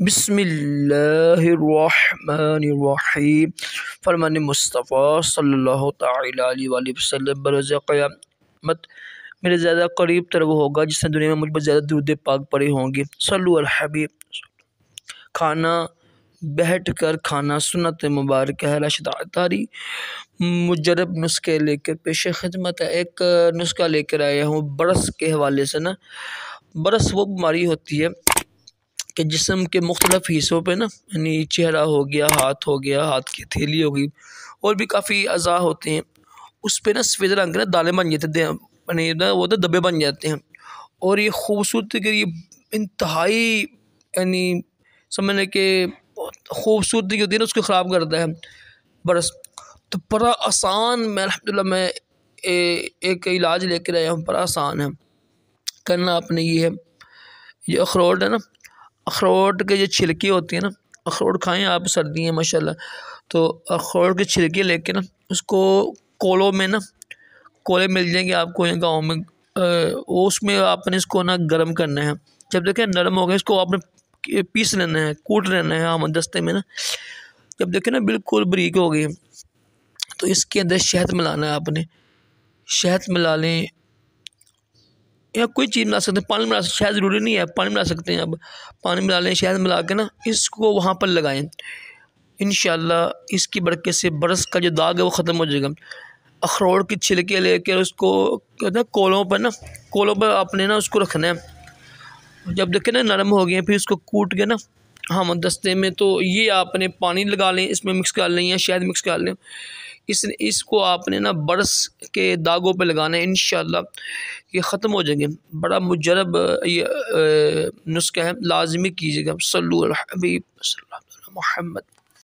بسم اللہ الرحمن الرحیم فرمان مصطفیٰ صلی اللہ تعالیٰ علیہ وآلہ وسلم برز قیامت میرے زیادہ قریب تر وہ ہوگا جس نے دنیا میں مجھ پر زیادہ درود پاک پڑے ہوں گی صلو الحبیب کھانا بیٹھ کر کھانا سنت مبارک ہے تاری مجرب نسخے لے کر پیش خدمت ہے ایک نسخہ لے کر آیا ہوں برس کے حوالے سے نا برس وہ بماری ہوتی ہے کہ جسم کے مختلف حصوں پہ نا یعنی چہرہ ہو گیا ہاتھ ہو گیا ہاتھ کی تھیلی ہو گئی اور بھی کافی اعضاء ہوتے ہیں اس پہ نا سفید رنگ کے نا دالیں بن جاتے ہیں یعنی وہ تو دبے بن جاتے ہیں اور یہ خوبصورتی کے لیے انتہائی یعنی سمجھنے کے خوبصورتی جو ہوتی ہے نا اس کو خراب کرتا ہے برس تو بڑا آسان میں الحمد للہ میں ایک علاج لے کے آیا ہوں بڑا آسان ہے کرنا اپنے یہ ہے یہ اخروٹ ہے نا اخروٹ کے جو چھلکی ہوتی ہیں نا اخروٹ کھائیں آپ سردی ہیں ماشاء اللہ تو اخروٹ کی چھلکی لے کے نا اس کو کولوں میں نا کولے مل جائیں گے آپ کو یہاں گاؤں میں اس میں آپ نے اس کو نا گرم کرنا ہے جب دیکھیں نرم ہو گیا اس کو آپ نے پیس لینا ہے کوٹ لینا ہے دستے میں نا جب دیکھیں نا بالکل بریک ہو گئی تو اس کے اندر شہد ملانا ہے آپ نے شہد ملا لیں یا کوئی چیز بنا سکتے ہیں پانی بنا شاید ضروری نہیں ہے پانی ملا سکتے ہیں اب پانی ملا لیں شہد ملا کے نا اس کو وہاں پر لگائیں انشاءاللہ اللہ اس کی برکت سے برس کا جو داغ ہے وہ ختم ہو جائے گا اخروڑ کی چھلکے لے کے اس کو کہتے ہیں کولوں پر نا کولوں پر آپ نے نا اس کو رکھنا ہے جب دیکھیں نا نرم ہو گئے پھر اس کو کوٹ کے نا ہم دستے میں تو یہ آپ نے پانی لگا لیں اس میں مکس کر لیں یا شاید مکس کر لیں اس اس کو آپ نے نا برس کے داغوں پہ لگانا ہے انشاءاللہ یہ ختم ہو جائیں گے بڑا مجرب یہ نسخہ ہے لازمی کیجیے گا صلی اللہ حبیب صلی اللہ محمد